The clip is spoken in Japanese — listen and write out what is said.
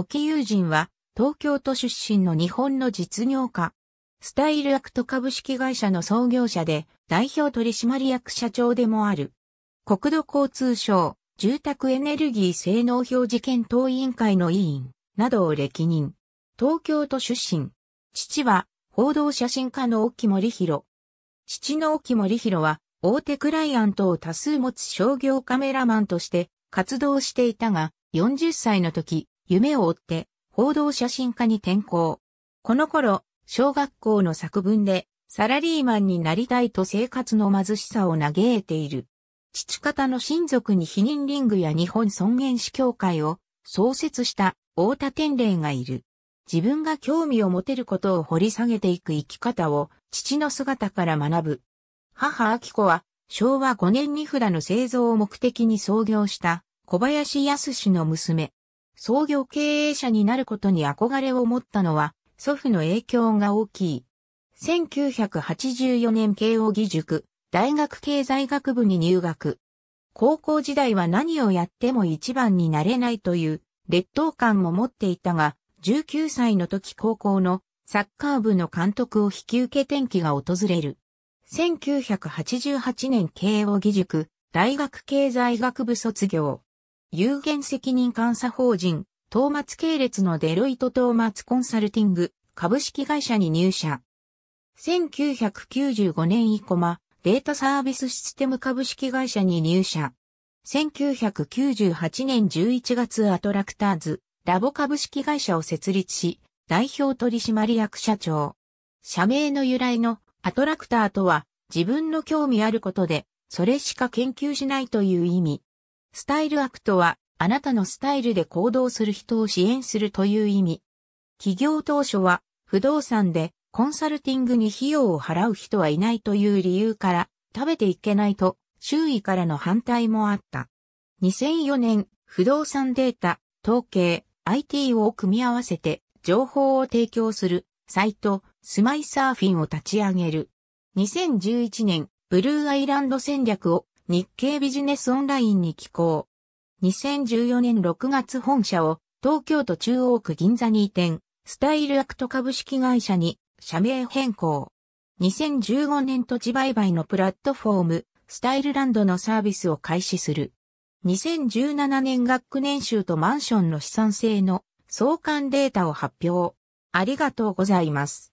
沖友人は、東京都出身の日本の実業家。スタイルアクト株式会社の創業者で、代表取締役社長でもある。国土交通省、住宅エネルギー性能表示検討委員会の委員、などを歴任。東京都出身。父は、報道写真家の沖森弘。父の沖森弘は、大手クライアントを多数持つ商業カメラマンとして活動していたが、40歳の時、夢を追って、報道写真家に転校。この頃、小学校の作文で、サラリーマンになりたいと生活の貧しさを嘆いている。父方の親族に避妊リングや日本尊厳死協会を創設した大田天霊がいる。自分が興味を持てることを掘り下げていく生き方を父の姿から学ぶ。母明子は昭和5年に札の製造を目的に創業した小林康の娘、創業経営者になることに憧れを持ったのは、祖父の影響が大きい。1984年慶応義塾、大学経済学部に入学。高校時代は何をやっても一番になれないという劣等感も持っていたが、19歳の時高校のサッカー部の監督を引き受け転機が訪れる。1988年慶応義塾、大学経済学部卒業。有限責任監査法人、トーマツ系列のデロイトトーマツコンサルティング株式会社に入社。1995年以降マ・データサービスシステム株式会社に入社。1998年11月アトラクターズ、ラボ株式会社を設立し、代表取締役社長。社名の由来のアトラクターとは、自分の興味あることで、それしか研究しないという意味。スタイルアクトは、あなたのスタイルで行動する人を支援するという意味。企業当初は、不動産でコンサルティングに費用を払う人はいないという理由から、食べていけないと、周囲からの反対もあった。2004年、不動産データ、統計、IT を組み合わせて、情報を提供する、サイト、スマイサーフィンを立ち上げる。2011年、ブルーアイランド戦略を日経ビジネスオンラインに寄稿。2014年6月本社を東京都中央区銀座に移転、スタイルアクト株式会社に社名変更。2015年土地売買のプラットフォーム、スタイルランドのサービスを開始する。2017年学区年収とマンションの資産性の相関データを発表。ありがとうございます。